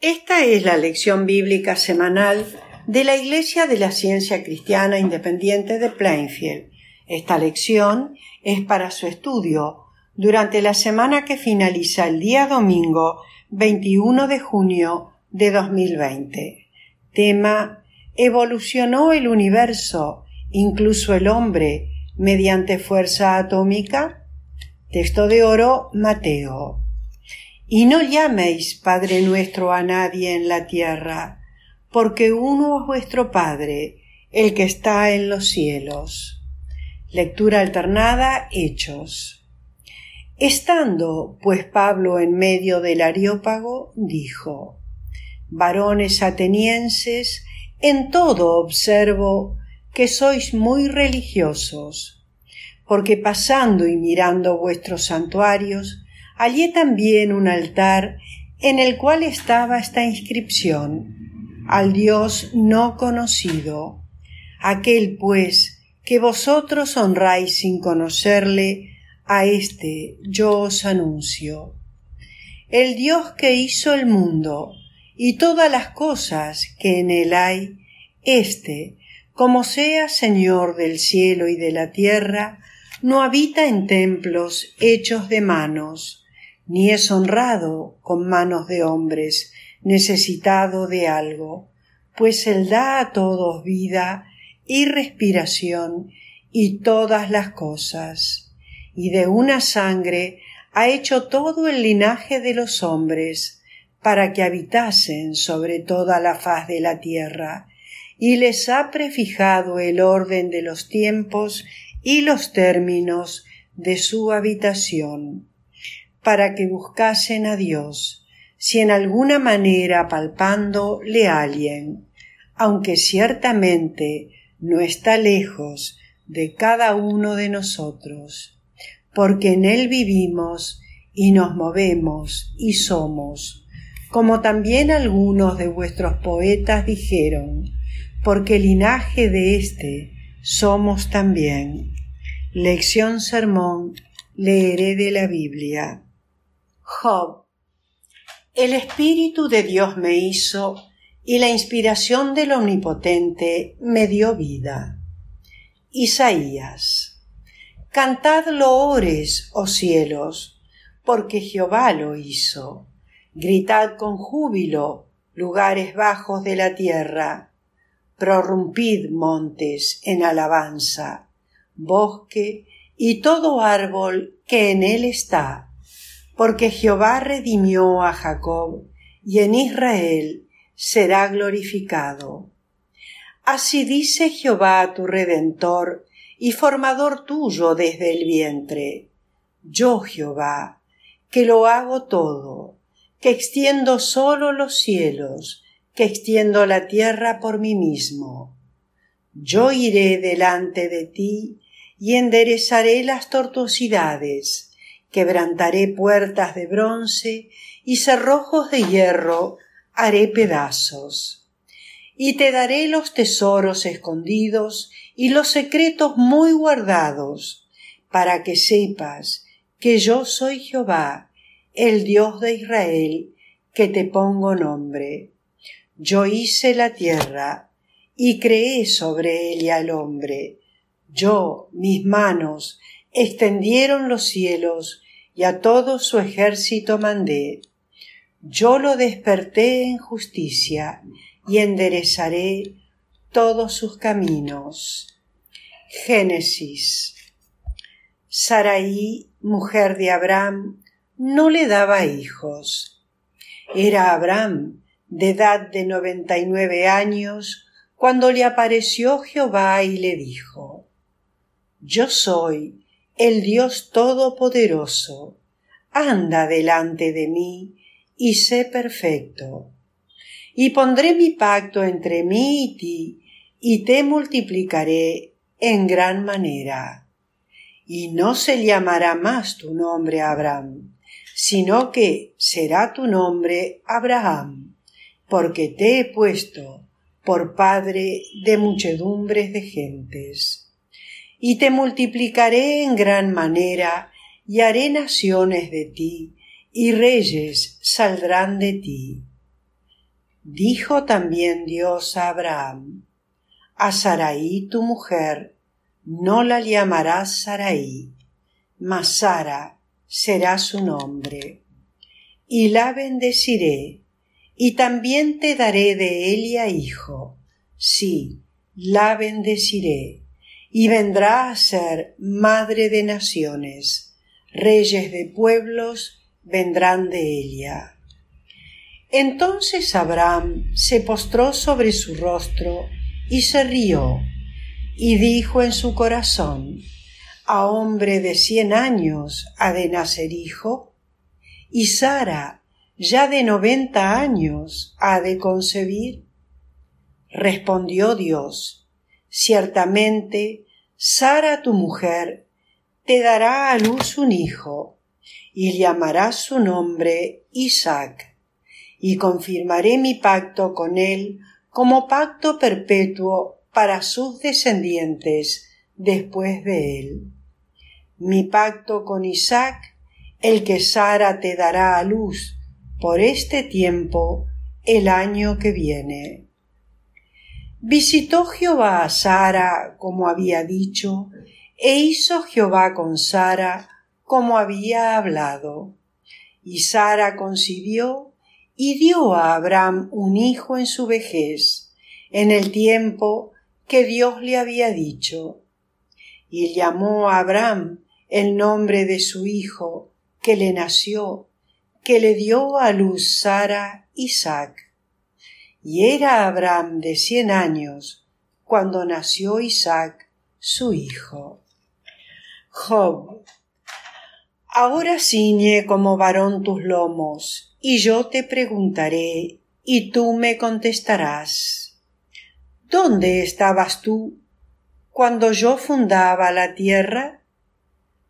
Esta es la lección bíblica semanal de la Iglesia de la Ciencia Cristiana Independiente de Plainfield. Esta lección es para su estudio durante la semana que finaliza el día domingo 21 de junio de 2020. Tema ¿Evolucionó el universo, incluso el hombre, mediante fuerza atómica? Texto de oro Mateo. Y no llaméis Padre nuestro a nadie en la tierra, porque uno es vuestro Padre, el que está en los cielos. Lectura alternada Hechos. Estando, pues Pablo en medio del Areópago, dijo Varones atenienses, en todo observo que sois muy religiosos, porque pasando y mirando vuestros santuarios, hallé también un altar en el cual estaba esta inscripción al Dios no conocido, aquel pues que vosotros honráis sin conocerle, a éste yo os anuncio. El Dios que hizo el mundo y todas las cosas que en él hay, éste, como sea Señor del cielo y de la tierra, no habita en templos hechos de manos, ni es honrado con manos de hombres, necesitado de algo, pues Él da a todos vida y respiración y todas las cosas, y de una sangre ha hecho todo el linaje de los hombres, para que habitasen sobre toda la faz de la tierra, y les ha prefijado el orden de los tiempos y los términos de su habitación para que buscasen a Dios, si en alguna manera palpando le alguien, aunque ciertamente no está lejos de cada uno de nosotros, porque en Él vivimos y nos movemos y somos, como también algunos de vuestros poetas dijeron, porque linaje de éste somos también. Lección Sermón, leeré de la Biblia. Job. El Espíritu de Dios me hizo y la inspiración del Omnipotente me dio vida. Isaías. Cantad loores, oh cielos, porque Jehová lo hizo. Gritad con júbilo, lugares bajos de la tierra. Prorrumpid montes en alabanza, bosque y todo árbol que en él está porque Jehová redimió a Jacob, y en Israel será glorificado. Así dice Jehová tu Redentor y formador tuyo desde el vientre. Yo, Jehová, que lo hago todo, que extiendo solo los cielos, que extiendo la tierra por mí mismo. Yo iré delante de ti y enderezaré las tortuosidades quebrantaré puertas de bronce y cerrojos de hierro haré pedazos. Y te daré los tesoros escondidos y los secretos muy guardados, para que sepas que yo soy Jehová, el Dios de Israel, que te pongo nombre. Yo hice la tierra y creé sobre ella al hombre. Yo, mis manos, extendieron los cielos, y a todo su ejército mandé. Yo lo desperté en justicia, y enderezaré todos sus caminos. Génesis. Saraí, mujer de Abraham, no le daba hijos. Era Abraham, de edad de noventa y nueve años, cuando le apareció Jehová y le dijo Yo soy el Dios Todopoderoso, anda delante de mí y sé perfecto. Y pondré mi pacto entre mí y ti, y te multiplicaré en gran manera. Y no se llamará más tu nombre Abraham, sino que será tu nombre Abraham, porque te he puesto por padre de muchedumbres de gentes y te multiplicaré en gran manera, y haré naciones de ti, y reyes saldrán de ti. Dijo también Dios a Abraham, a Saraí tu mujer, no la llamarás Saraí, mas Sara será su nombre. Y la bendeciré, y también te daré de ella hijo. Sí, la bendeciré y vendrá a ser madre de naciones, reyes de pueblos vendrán de ella. Entonces Abraham se postró sobre su rostro y se rió, y dijo en su corazón, a hombre de cien años ha de nacer hijo, y Sara, ya de noventa años, ha de concebir. Respondió Dios, Ciertamente, Sara tu mujer te dará a luz un hijo, y llamarás su nombre Isaac, y confirmaré mi pacto con él como pacto perpetuo para sus descendientes después de él. Mi pacto con Isaac, el que Sara te dará a luz por este tiempo el año que viene. Visitó Jehová a Sara, como había dicho, e hizo Jehová con Sara, como había hablado. Y Sara concibió y dio a Abraham un hijo en su vejez, en el tiempo que Dios le había dicho. Y llamó a Abraham el nombre de su hijo, que le nació, que le dio a luz Sara Isaac. Y era Abraham de cien años cuando nació Isaac, su hijo. Job. Ahora ciñe como varón tus lomos, y yo te preguntaré, y tú me contestarás. ¿Dónde estabas tú cuando yo fundaba la tierra?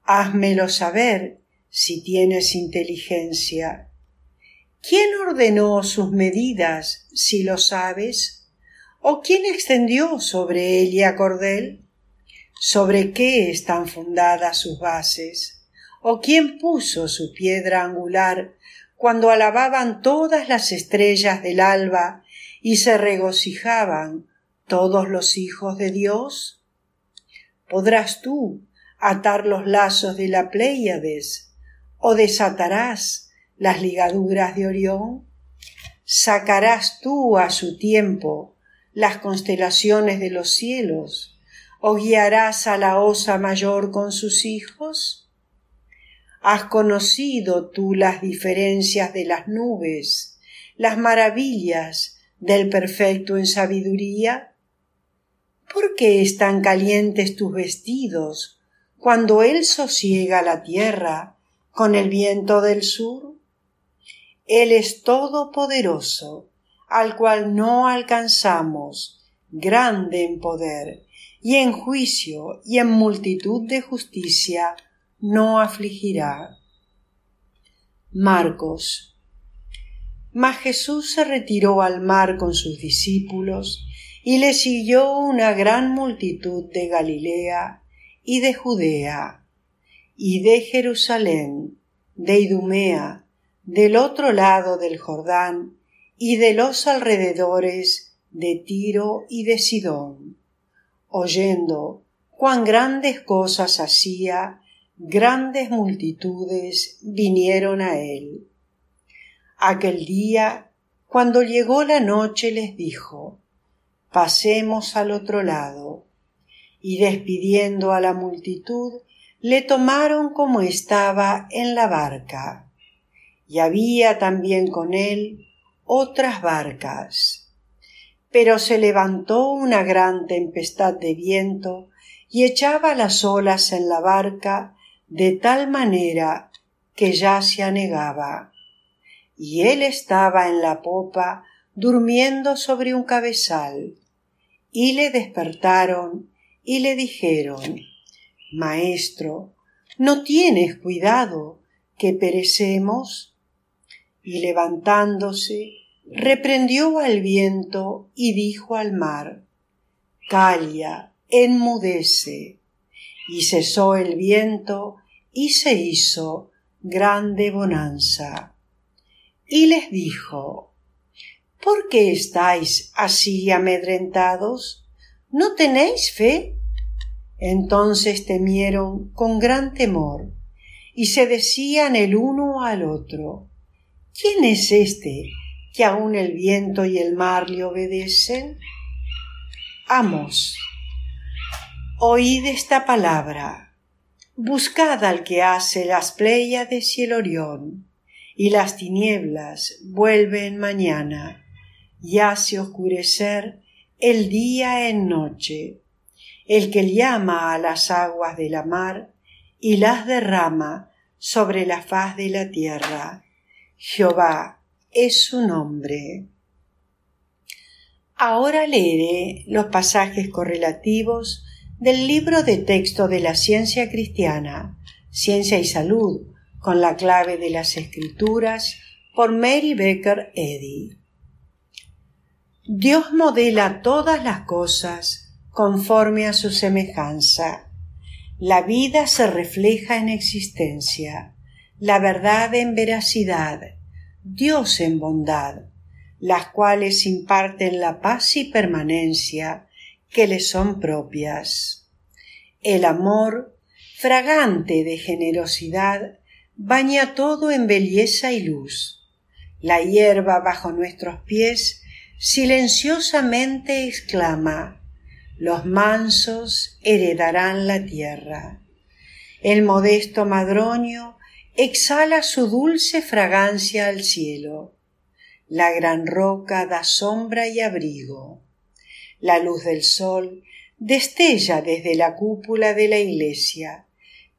Házmelo saber si tienes inteligencia ¿Quién ordenó sus medidas, si lo sabes? ¿O quién extendió sobre ella cordel? ¿Sobre qué están fundadas sus bases? ¿O quién puso su piedra angular cuando alababan todas las estrellas del alba y se regocijaban todos los hijos de Dios? ¿Podrás tú atar los lazos de la Pleiades, o desatarás las ligaduras de Orión? ¿Sacarás tú a su tiempo las constelaciones de los cielos? ¿O guiarás a la osa mayor con sus hijos? ¿Has conocido tú las diferencias de las nubes, las maravillas del perfecto en sabiduría? ¿Por qué están calientes tus vestidos cuando él sosiega la tierra con el viento del sur? Él es todopoderoso, al cual no alcanzamos, grande en poder, y en juicio y en multitud de justicia no afligirá. Marcos. Mas Jesús se retiró al mar con sus discípulos y le siguió una gran multitud de Galilea y de Judea y de Jerusalén, de Idumea, del otro lado del Jordán y de los alrededores de Tiro y de Sidón, oyendo cuán grandes cosas hacía, grandes multitudes vinieron a él. Aquel día, cuando llegó la noche, les dijo Pasemos al otro lado. Y despidiendo a la multitud, le tomaron como estaba en la barca y había también con él otras barcas. Pero se levantó una gran tempestad de viento y echaba las olas en la barca de tal manera que ya se anegaba. Y él estaba en la popa durmiendo sobre un cabezal. Y le despertaron y le dijeron Maestro, ¿no tienes cuidado que perecemos? y levantándose, reprendió al viento y dijo al mar, Calia, enmudece. Y cesó el viento y se hizo grande bonanza. Y les dijo, ¿Por qué estáis así amedrentados? ¿No tenéis fe? Entonces temieron con gran temor, y se decían el uno al otro, ¿Quién es este que aun el viento y el mar le obedecen? Amos, oíd esta palabra. Buscad al que hace las pléyades y el orión, y las tinieblas vuelven mañana, y hace oscurecer el día en noche, el que llama a las aguas de la mar y las derrama sobre la faz de la tierra Jehová es su nombre. Ahora leeré los pasajes correlativos del libro de texto de la ciencia cristiana, Ciencia y Salud, con la clave de las escrituras, por Mary Becker Eddy. Dios modela todas las cosas conforme a su semejanza. La vida se refleja en existencia la verdad en veracidad, Dios en bondad, las cuales imparten la paz y permanencia que le son propias. El amor, fragante de generosidad, baña todo en belleza y luz. La hierba bajo nuestros pies silenciosamente exclama Los mansos heredarán la tierra. El modesto madroño exhala su dulce fragancia al cielo. La gran roca da sombra y abrigo. La luz del sol destella desde la cúpula de la iglesia,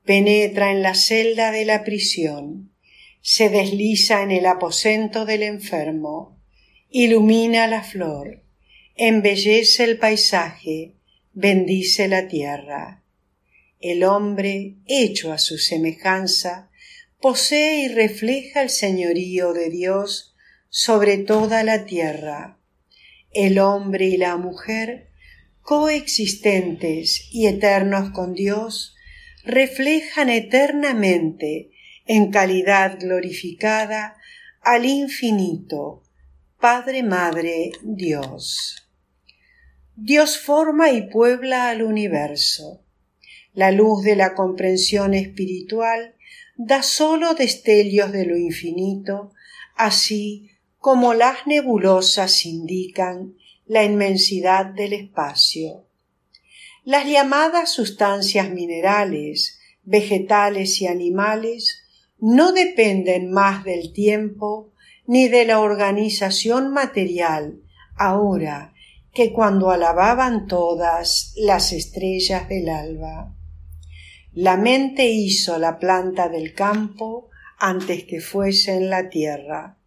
penetra en la celda de la prisión, se desliza en el aposento del enfermo, ilumina la flor, embellece el paisaje, bendice la tierra. El hombre, hecho a su semejanza, posee y refleja el señorío de Dios sobre toda la tierra. El hombre y la mujer, coexistentes y eternos con Dios, reflejan eternamente, en calidad glorificada, al infinito, Padre, Madre, Dios. Dios forma y puebla al universo. La luz de la comprensión espiritual da sólo destellos de lo infinito, así como las nebulosas indican la inmensidad del espacio. Las llamadas sustancias minerales, vegetales y animales no dependen más del tiempo ni de la organización material ahora que cuando alababan todas las estrellas del alba. La mente hizo la planta del campo antes que fuese en la tierra.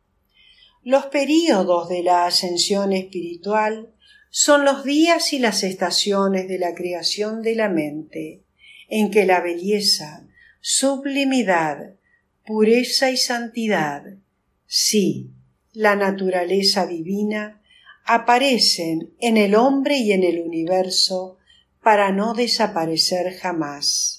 Los períodos de la ascensión espiritual son los días y las estaciones de la creación de la mente, en que la belleza, sublimidad, pureza y santidad, sí, la naturaleza divina, aparecen en el hombre y en el universo para no desaparecer jamás.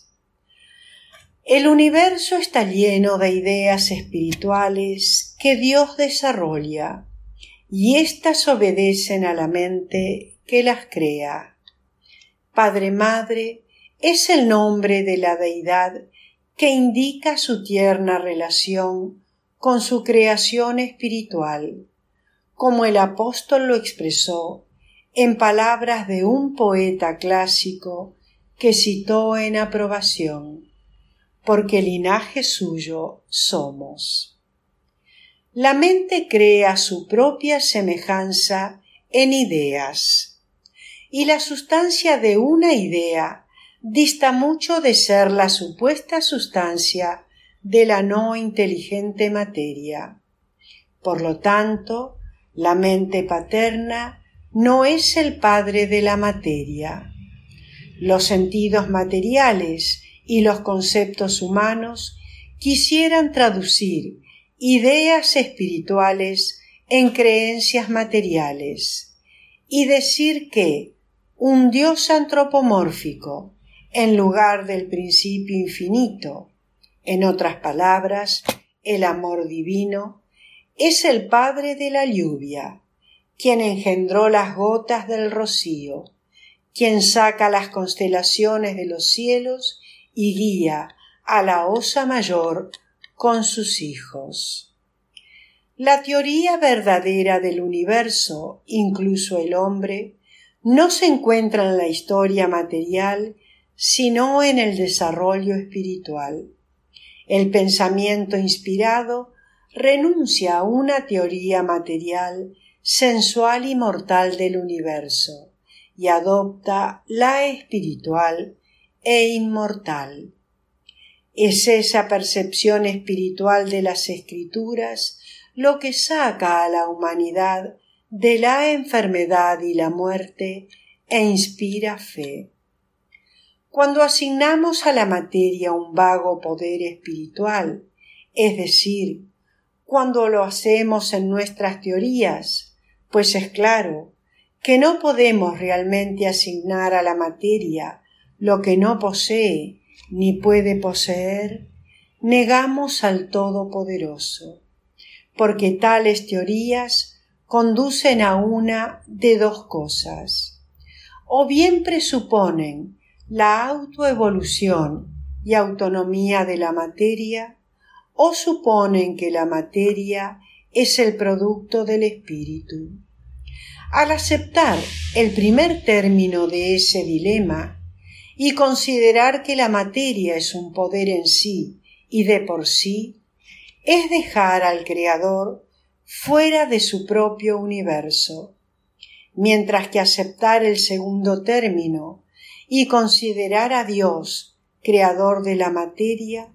El universo está lleno de ideas espirituales que Dios desarrolla y éstas obedecen a la mente que las crea. Padre Madre es el nombre de la deidad que indica su tierna relación con su creación espiritual, como el apóstol lo expresó en palabras de un poeta clásico que citó en aprobación porque linaje suyo somos. La mente crea su propia semejanza en ideas, y la sustancia de una idea dista mucho de ser la supuesta sustancia de la no inteligente materia. Por lo tanto, la mente paterna no es el padre de la materia. Los sentidos materiales y los conceptos humanos quisieran traducir ideas espirituales en creencias materiales y decir que un Dios antropomórfico en lugar del principio infinito, en otras palabras, el amor divino, es el Padre de la lluvia, quien engendró las gotas del rocío, quien saca las constelaciones de los cielos y guía a la Osa Mayor con sus hijos. La teoría verdadera del universo, incluso el hombre, no se encuentra en la historia material, sino en el desarrollo espiritual. El pensamiento inspirado renuncia a una teoría material, sensual y mortal del universo, y adopta la espiritual e inmortal. Es esa percepción espiritual de las escrituras lo que saca a la humanidad de la enfermedad y la muerte e inspira fe. Cuando asignamos a la materia un vago poder espiritual, es decir, cuando lo hacemos en nuestras teorías, pues es claro que no podemos realmente asignar a la materia lo que no posee ni puede poseer, negamos al Todopoderoso, porque tales teorías conducen a una de dos cosas, o bien presuponen la autoevolución y autonomía de la materia, o suponen que la materia es el producto del espíritu. Al aceptar el primer término de ese dilema, y considerar que la materia es un poder en sí y de por sí, es dejar al Creador fuera de su propio universo, mientras que aceptar el segundo término y considerar a Dios Creador de la materia,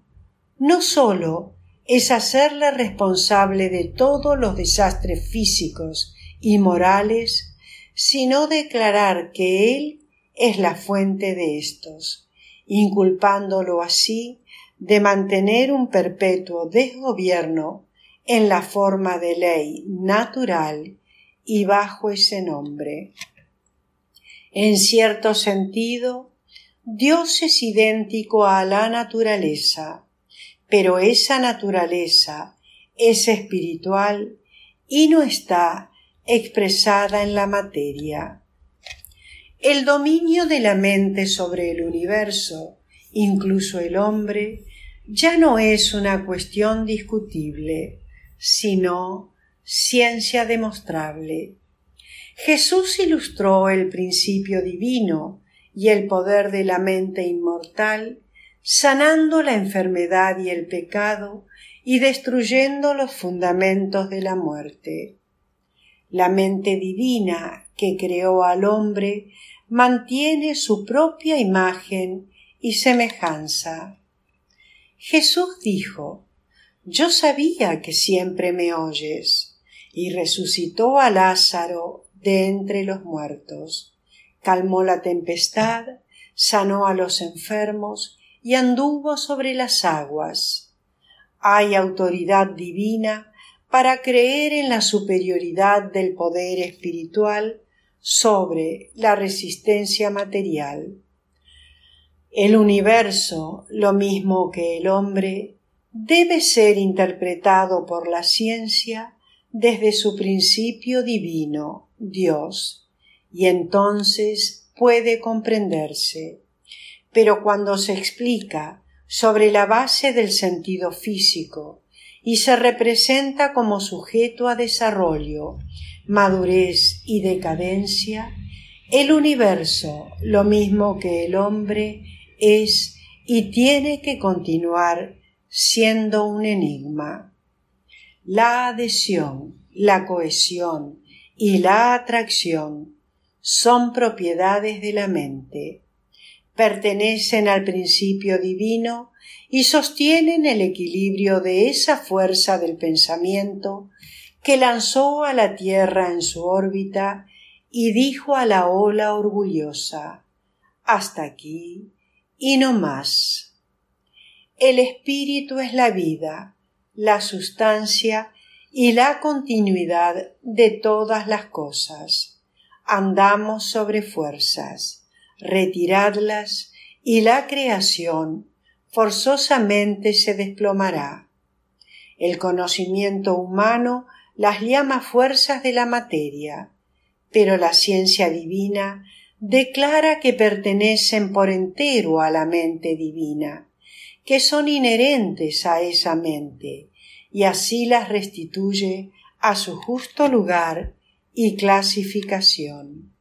no sólo es hacerle responsable de todos los desastres físicos y morales, sino declarar que Él es la fuente de estos, inculpándolo así de mantener un perpetuo desgobierno en la forma de ley natural y bajo ese nombre. En cierto sentido, Dios es idéntico a la naturaleza, pero esa naturaleza es espiritual y no está expresada en la materia. El dominio de la mente sobre el universo, incluso el hombre, ya no es una cuestión discutible, sino ciencia demostrable. Jesús ilustró el principio divino y el poder de la mente inmortal, sanando la enfermedad y el pecado y destruyendo los fundamentos de la muerte. La mente divina que creó al hombre mantiene su propia imagen y semejanza. Jesús dijo Yo sabía que siempre me oyes, y resucitó a Lázaro de entre los muertos, calmó la tempestad, sanó a los enfermos y anduvo sobre las aguas. Hay autoridad divina para creer en la superioridad del poder espiritual sobre la resistencia material. El universo, lo mismo que el hombre, debe ser interpretado por la ciencia desde su principio divino, Dios, y entonces puede comprenderse. Pero cuando se explica sobre la base del sentido físico y se representa como sujeto a desarrollo, madurez y decadencia, el universo, lo mismo que el hombre, es y tiene que continuar siendo un enigma. La adhesión, la cohesión y la atracción son propiedades de la mente, pertenecen al principio divino y sostienen el equilibrio de esa fuerza del pensamiento que lanzó a la Tierra en su órbita y dijo a la ola orgullosa Hasta aquí y no más. El espíritu es la vida, la sustancia y la continuidad de todas las cosas. Andamos sobre fuerzas, retiradlas y la creación forzosamente se desplomará. El conocimiento humano las llama fuerzas de la materia, pero la ciencia divina declara que pertenecen por entero a la mente divina, que son inherentes a esa mente, y así las restituye a su justo lugar y clasificación.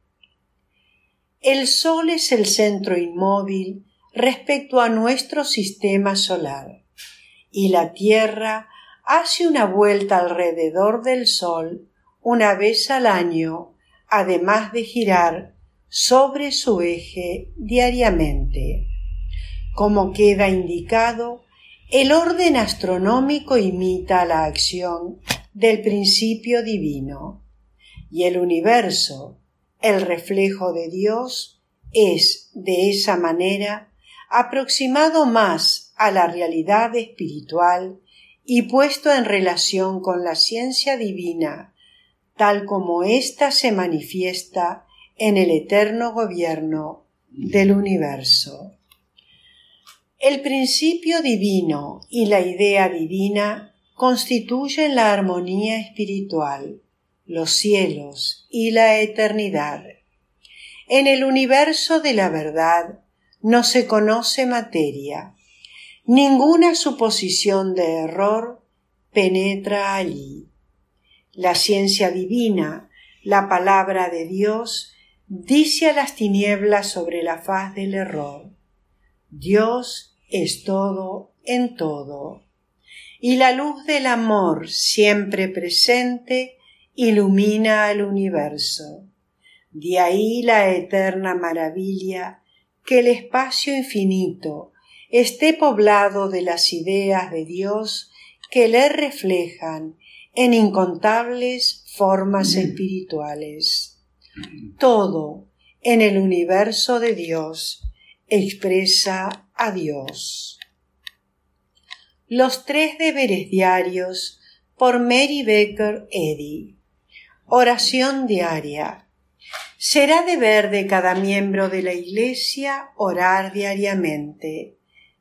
El Sol es el centro inmóvil respecto a nuestro sistema solar, y la Tierra hace una vuelta alrededor del Sol una vez al año, además de girar sobre su eje diariamente. Como queda indicado, el orden astronómico imita la acción del principio divino y el universo, el reflejo de Dios, es, de esa manera, aproximado más a la realidad espiritual y puesto en relación con la ciencia divina, tal como ésta se manifiesta en el eterno gobierno del universo. El principio divino y la idea divina constituyen la armonía espiritual, los cielos y la eternidad. En el universo de la verdad no se conoce materia, Ninguna suposición de error penetra allí. La ciencia divina, la palabra de Dios, dice a las tinieblas sobre la faz del error. Dios es todo en todo. Y la luz del amor, siempre presente, ilumina al universo. De ahí la eterna maravilla que el espacio infinito, esté poblado de las ideas de Dios que le reflejan en incontables formas espirituales. Todo en el universo de Dios expresa a Dios. Los tres deberes diarios por Mary Baker Eddy. Oración diaria. Será deber de cada miembro de la Iglesia orar diariamente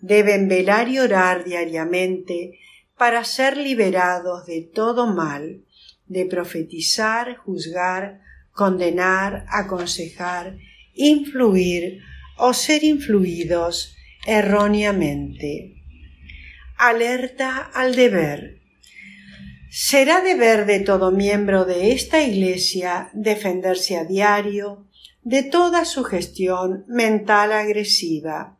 deben velar y orar diariamente para ser liberados de todo mal, de profetizar, juzgar, condenar, aconsejar, influir o ser influidos erróneamente. Alerta al deber. Será deber de todo miembro de esta Iglesia defenderse a diario de toda sugestión mental agresiva,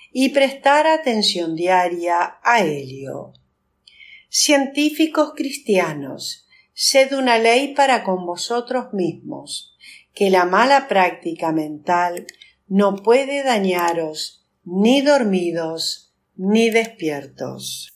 y prestar atención diaria a Helio. Científicos cristianos, sed una ley para con vosotros mismos, que la mala práctica mental no puede dañaros ni dormidos ni despiertos.